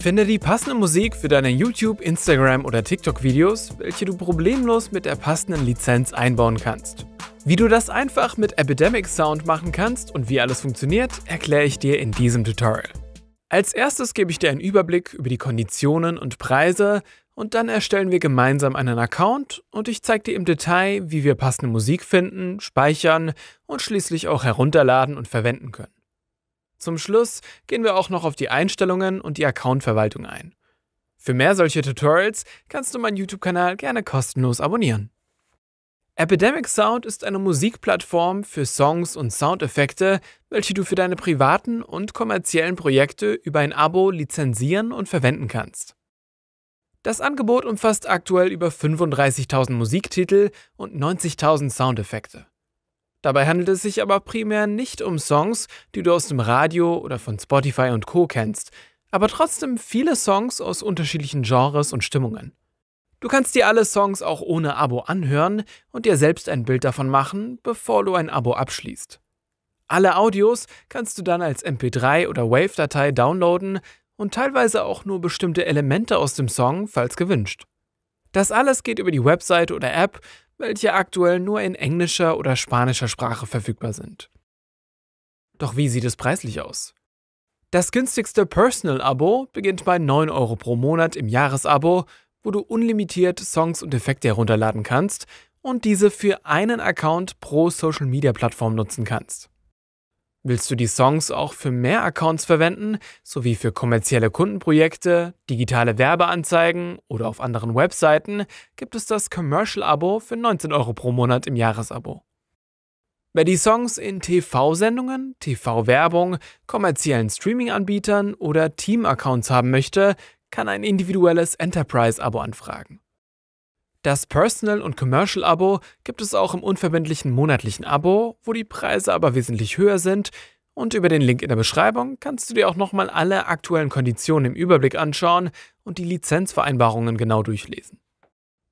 Finde die passende Musik für deine YouTube, Instagram oder TikTok-Videos, welche du problemlos mit der passenden Lizenz einbauen kannst. Wie du das einfach mit Epidemic Sound machen kannst und wie alles funktioniert, erkläre ich dir in diesem Tutorial. Als erstes gebe ich dir einen Überblick über die Konditionen und Preise und dann erstellen wir gemeinsam einen Account und ich zeige dir im Detail, wie wir passende Musik finden, speichern und schließlich auch herunterladen und verwenden können. Zum Schluss gehen wir auch noch auf die Einstellungen und die Accountverwaltung ein. Für mehr solche Tutorials kannst du meinen YouTube-Kanal gerne kostenlos abonnieren. Epidemic Sound ist eine Musikplattform für Songs und Soundeffekte, welche du für deine privaten und kommerziellen Projekte über ein Abo lizenzieren und verwenden kannst. Das Angebot umfasst aktuell über 35.000 Musiktitel und 90.000 Soundeffekte. Dabei handelt es sich aber primär nicht um Songs, die du aus dem Radio oder von Spotify und Co kennst, aber trotzdem viele Songs aus unterschiedlichen Genres und Stimmungen. Du kannst dir alle Songs auch ohne Abo anhören und dir selbst ein Bild davon machen, bevor du ein Abo abschließt. Alle Audios kannst du dann als MP3 oder Wave-Datei downloaden und teilweise auch nur bestimmte Elemente aus dem Song, falls gewünscht. Das alles geht über die Website oder App, welche aktuell nur in englischer oder spanischer Sprache verfügbar sind. Doch wie sieht es preislich aus? Das günstigste Personal-Abo beginnt bei 9 Euro pro Monat im Jahresabo, wo du unlimitiert Songs und Effekte herunterladen kannst und diese für einen Account pro Social-Media-Plattform nutzen kannst. Willst du die Songs auch für mehr Accounts verwenden, sowie für kommerzielle Kundenprojekte, digitale Werbeanzeigen oder auf anderen Webseiten, gibt es das Commercial-Abo für 19 Euro pro Monat im Jahresabo. Wer die Songs in TV-Sendungen, TV-Werbung, kommerziellen Streaming-Anbietern oder Team-Accounts haben möchte, kann ein individuelles Enterprise-Abo anfragen. Das Personal- und Commercial-Abo gibt es auch im unverbindlichen monatlichen Abo, wo die Preise aber wesentlich höher sind. Und über den Link in der Beschreibung kannst du dir auch nochmal alle aktuellen Konditionen im Überblick anschauen und die Lizenzvereinbarungen genau durchlesen.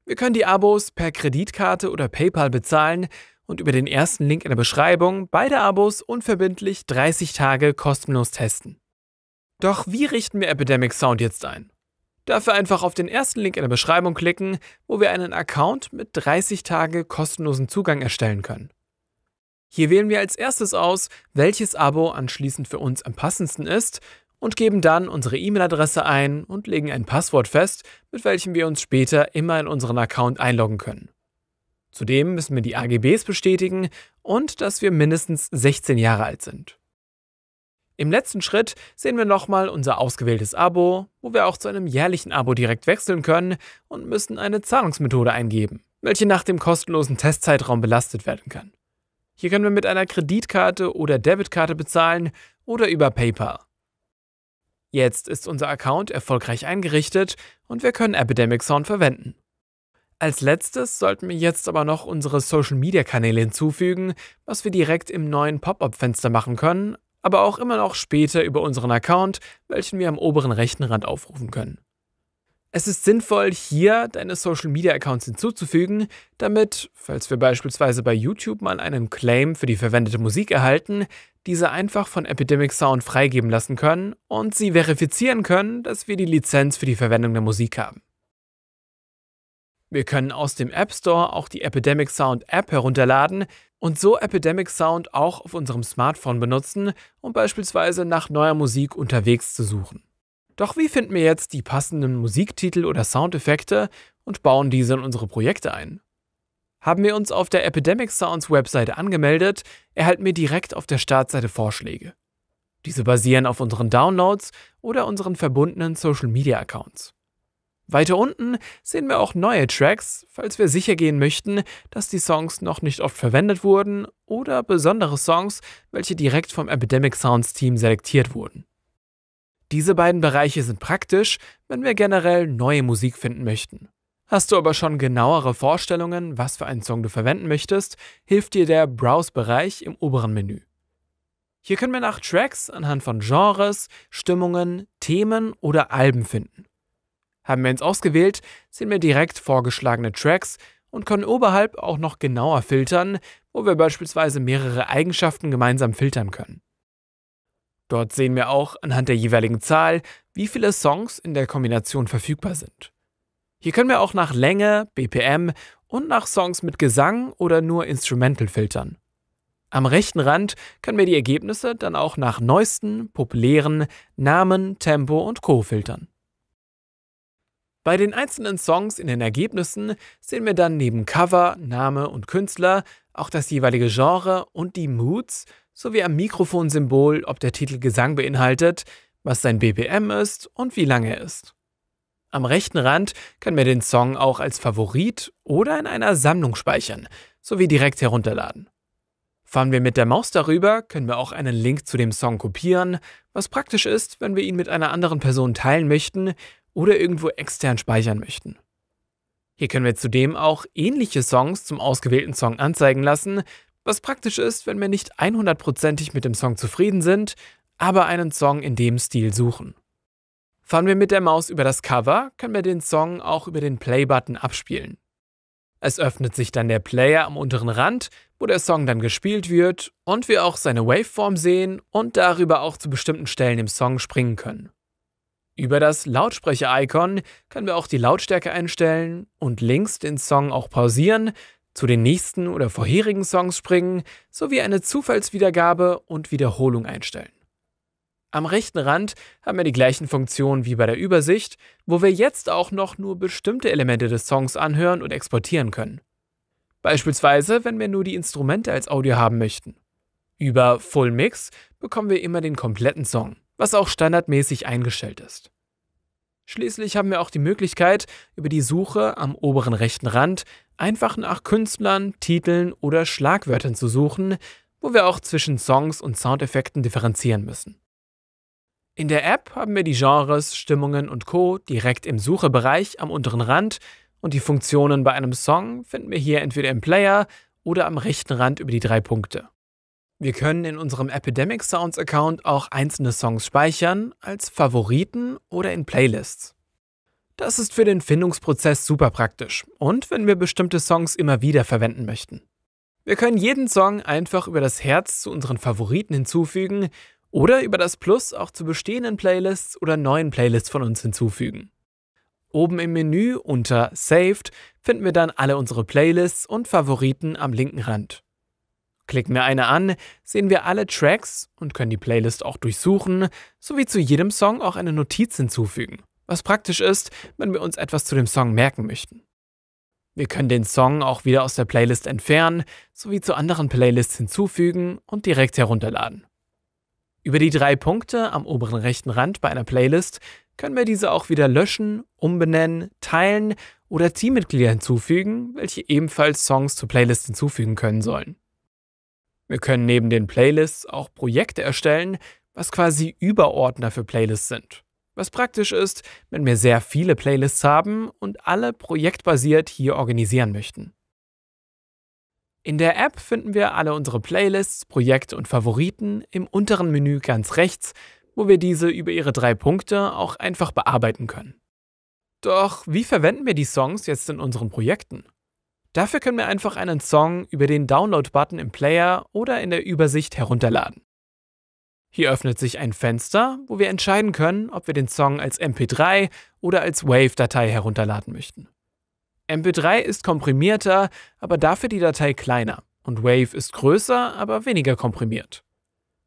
Wir können die Abos per Kreditkarte oder PayPal bezahlen und über den ersten Link in der Beschreibung beide Abos unverbindlich 30 Tage kostenlos testen. Doch wie richten wir Epidemic Sound jetzt ein? Dafür einfach auf den ersten Link in der Beschreibung klicken, wo wir einen Account mit 30 Tage kostenlosen Zugang erstellen können. Hier wählen wir als erstes aus, welches Abo anschließend für uns am passendsten ist und geben dann unsere E-Mail-Adresse ein und legen ein Passwort fest, mit welchem wir uns später immer in unseren Account einloggen können. Zudem müssen wir die AGBs bestätigen und dass wir mindestens 16 Jahre alt sind. Im letzten Schritt sehen wir nochmal unser ausgewähltes Abo, wo wir auch zu einem jährlichen Abo direkt wechseln können und müssen eine Zahlungsmethode eingeben, welche nach dem kostenlosen Testzeitraum belastet werden kann. Hier können wir mit einer Kreditkarte oder Debitkarte bezahlen oder über PayPal. Jetzt ist unser Account erfolgreich eingerichtet und wir können Epidemic Sound verwenden. Als letztes sollten wir jetzt aber noch unsere Social Media Kanäle hinzufügen, was wir direkt im neuen Pop-up Fenster machen können, aber auch immer noch später über unseren Account, welchen wir am oberen rechten Rand aufrufen können. Es ist sinnvoll, hier deine Social Media Accounts hinzuzufügen, damit, falls wir beispielsweise bei YouTube mal einen Claim für die verwendete Musik erhalten, diese einfach von Epidemic Sound freigeben lassen können und sie verifizieren können, dass wir die Lizenz für die Verwendung der Musik haben. Wir können aus dem App Store auch die Epidemic Sound App herunterladen und so Epidemic Sound auch auf unserem Smartphone benutzen, um beispielsweise nach neuer Musik unterwegs zu suchen. Doch wie finden wir jetzt die passenden Musiktitel oder Soundeffekte und bauen diese in unsere Projekte ein? Haben wir uns auf der Epidemic Sounds Webseite angemeldet, erhalten wir direkt auf der Startseite Vorschläge. Diese basieren auf unseren Downloads oder unseren verbundenen Social Media Accounts. Weiter unten sehen wir auch neue Tracks, falls wir sicher gehen möchten, dass die Songs noch nicht oft verwendet wurden oder besondere Songs, welche direkt vom Epidemic Sounds Team selektiert wurden. Diese beiden Bereiche sind praktisch, wenn wir generell neue Musik finden möchten. Hast du aber schon genauere Vorstellungen, was für einen Song du verwenden möchtest, hilft dir der Browse-Bereich im oberen Menü. Hier können wir nach Tracks anhand von Genres, Stimmungen, Themen oder Alben finden. Haben wir uns ausgewählt, sehen wir direkt vorgeschlagene Tracks und können oberhalb auch noch genauer filtern, wo wir beispielsweise mehrere Eigenschaften gemeinsam filtern können. Dort sehen wir auch anhand der jeweiligen Zahl, wie viele Songs in der Kombination verfügbar sind. Hier können wir auch nach Länge, BPM und nach Songs mit Gesang oder nur Instrumental filtern. Am rechten Rand können wir die Ergebnisse dann auch nach neuesten, populären, Namen, Tempo und Co filtern. Bei den einzelnen Songs in den Ergebnissen sehen wir dann neben Cover, Name und Künstler auch das jeweilige Genre und die Moods sowie am Mikrofonsymbol, ob der Titel Gesang beinhaltet, was sein BPM ist und wie lang er ist. Am rechten Rand kann man den Song auch als Favorit oder in einer Sammlung speichern, sowie direkt herunterladen. Fahren wir mit der Maus darüber, können wir auch einen Link zu dem Song kopieren, was praktisch ist, wenn wir ihn mit einer anderen Person teilen möchten oder irgendwo extern speichern möchten. Hier können wir zudem auch ähnliche Songs zum ausgewählten Song anzeigen lassen, was praktisch ist, wenn wir nicht 100%ig mit dem Song zufrieden sind, aber einen Song in dem Stil suchen. Fahren wir mit der Maus über das Cover, können wir den Song auch über den Play-Button abspielen. Es öffnet sich dann der Player am unteren Rand, wo der Song dann gespielt wird und wir auch seine Waveform sehen und darüber auch zu bestimmten Stellen im Song springen können. Über das Lautsprecher-Icon können wir auch die Lautstärke einstellen und links den Song auch pausieren, zu den nächsten oder vorherigen Songs springen, sowie eine Zufallswiedergabe und Wiederholung einstellen. Am rechten Rand haben wir die gleichen Funktionen wie bei der Übersicht, wo wir jetzt auch noch nur bestimmte Elemente des Songs anhören und exportieren können. Beispielsweise, wenn wir nur die Instrumente als Audio haben möchten. Über Full Mix bekommen wir immer den kompletten Song was auch standardmäßig eingestellt ist. Schließlich haben wir auch die Möglichkeit, über die Suche am oberen rechten Rand einfach nach Künstlern, Titeln oder Schlagwörtern zu suchen, wo wir auch zwischen Songs und Soundeffekten differenzieren müssen. In der App haben wir die Genres, Stimmungen und Co. direkt im Suchebereich am unteren Rand und die Funktionen bei einem Song finden wir hier entweder im Player oder am rechten Rand über die drei Punkte. Wir können in unserem Epidemic Sounds Account auch einzelne Songs speichern, als Favoriten oder in Playlists. Das ist für den Findungsprozess super praktisch und wenn wir bestimmte Songs immer wieder verwenden möchten. Wir können jeden Song einfach über das Herz zu unseren Favoriten hinzufügen oder über das Plus auch zu bestehenden Playlists oder neuen Playlists von uns hinzufügen. Oben im Menü unter Saved finden wir dann alle unsere Playlists und Favoriten am linken Rand. Klicken wir eine an, sehen wir alle Tracks und können die Playlist auch durchsuchen, sowie zu jedem Song auch eine Notiz hinzufügen, was praktisch ist, wenn wir uns etwas zu dem Song merken möchten. Wir können den Song auch wieder aus der Playlist entfernen, sowie zu anderen Playlists hinzufügen und direkt herunterladen. Über die drei Punkte am oberen rechten Rand bei einer Playlist können wir diese auch wieder löschen, umbenennen, teilen oder Teammitglieder hinzufügen, welche ebenfalls Songs zur Playlist hinzufügen können sollen. Wir können neben den Playlists auch Projekte erstellen, was quasi Überordner für Playlists sind. Was praktisch ist, wenn wir sehr viele Playlists haben und alle projektbasiert hier organisieren möchten. In der App finden wir alle unsere Playlists, Projekte und Favoriten im unteren Menü ganz rechts, wo wir diese über ihre drei Punkte auch einfach bearbeiten können. Doch wie verwenden wir die Songs jetzt in unseren Projekten? Dafür können wir einfach einen Song über den Download-Button im Player oder in der Übersicht herunterladen. Hier öffnet sich ein Fenster, wo wir entscheiden können, ob wir den Song als MP3 oder als Wave-Datei herunterladen möchten. MP3 ist komprimierter, aber dafür die Datei kleiner und Wave ist größer, aber weniger komprimiert.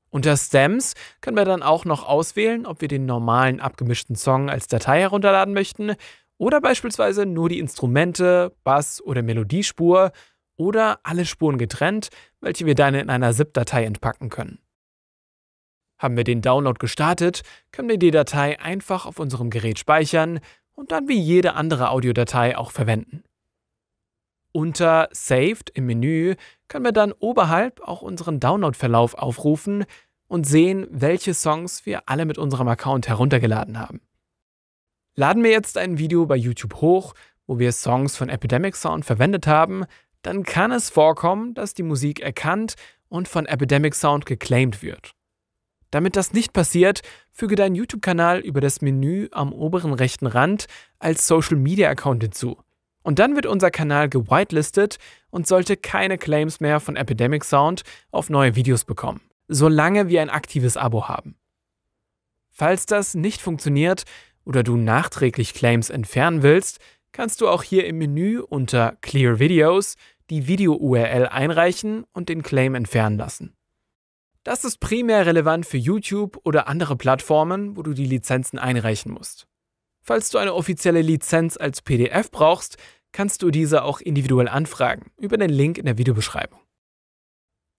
Unter Stems können wir dann auch noch auswählen, ob wir den normalen abgemischten Song als Datei herunterladen möchten oder beispielsweise nur die Instrumente, Bass oder Melodiespur oder alle Spuren getrennt, welche wir dann in einer ZIP-Datei entpacken können. Haben wir den Download gestartet, können wir die Datei einfach auf unserem Gerät speichern und dann wie jede andere Audiodatei auch verwenden. Unter Saved im Menü können wir dann oberhalb auch unseren Download-Verlauf aufrufen und sehen, welche Songs wir alle mit unserem Account heruntergeladen haben. Laden wir jetzt ein Video bei YouTube hoch, wo wir Songs von Epidemic Sound verwendet haben, dann kann es vorkommen, dass die Musik erkannt und von Epidemic Sound geclaimed wird. Damit das nicht passiert, füge deinen YouTube-Kanal über das Menü am oberen rechten Rand als Social Media Account hinzu. Und dann wird unser Kanal gewitelistet und sollte keine Claims mehr von Epidemic Sound auf neue Videos bekommen, solange wir ein aktives Abo haben. Falls das nicht funktioniert, oder du nachträglich Claims entfernen willst, kannst du auch hier im Menü unter Clear Videos die Video-URL einreichen und den Claim entfernen lassen. Das ist primär relevant für YouTube oder andere Plattformen, wo du die Lizenzen einreichen musst. Falls du eine offizielle Lizenz als PDF brauchst, kannst du diese auch individuell anfragen, über den Link in der Videobeschreibung.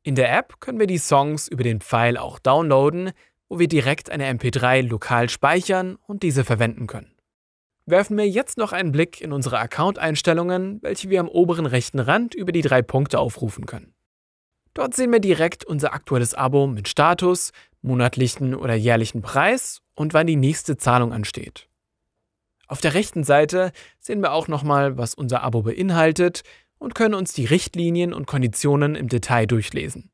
In der App können wir die Songs über den Pfeil auch downloaden, wo wir direkt eine MP3 lokal speichern und diese verwenden können. Werfen wir jetzt noch einen Blick in unsere Account-Einstellungen, welche wir am oberen rechten Rand über die drei Punkte aufrufen können. Dort sehen wir direkt unser aktuelles Abo mit Status, monatlichen oder jährlichen Preis und wann die nächste Zahlung ansteht. Auf der rechten Seite sehen wir auch nochmal, was unser Abo beinhaltet und können uns die Richtlinien und Konditionen im Detail durchlesen.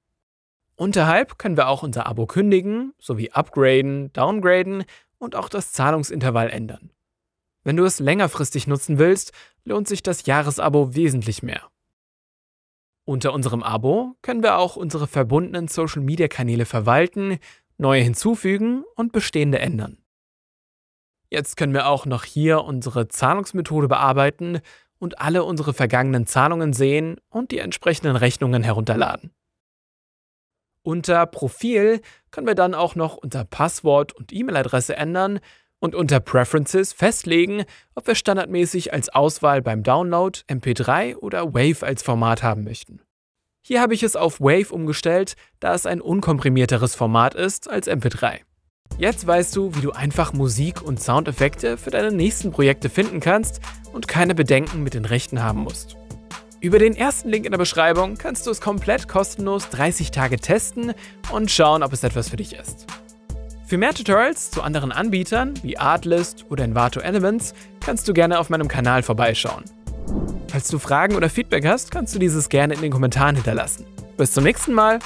Unterhalb können wir auch unser Abo kündigen, sowie upgraden, downgraden und auch das Zahlungsintervall ändern. Wenn du es längerfristig nutzen willst, lohnt sich das Jahresabo wesentlich mehr. Unter unserem Abo können wir auch unsere verbundenen Social-Media-Kanäle verwalten, neue hinzufügen und bestehende ändern. Jetzt können wir auch noch hier unsere Zahlungsmethode bearbeiten und alle unsere vergangenen Zahlungen sehen und die entsprechenden Rechnungen herunterladen. Unter Profil können wir dann auch noch unser Passwort und E-Mail-Adresse ändern und unter Preferences festlegen, ob wir standardmäßig als Auswahl beim Download MP3 oder Wave als Format haben möchten. Hier habe ich es auf Wave umgestellt, da es ein unkomprimierteres Format ist als MP3. Jetzt weißt du, wie du einfach Musik und Soundeffekte für deine nächsten Projekte finden kannst und keine Bedenken mit den Rechten haben musst. Über den ersten Link in der Beschreibung kannst du es komplett kostenlos 30 Tage testen und schauen, ob es etwas für dich ist. Für mehr Tutorials zu anderen Anbietern wie Artlist oder Envato Elements kannst du gerne auf meinem Kanal vorbeischauen. Falls du Fragen oder Feedback hast, kannst du dieses gerne in den Kommentaren hinterlassen. Bis zum nächsten Mal!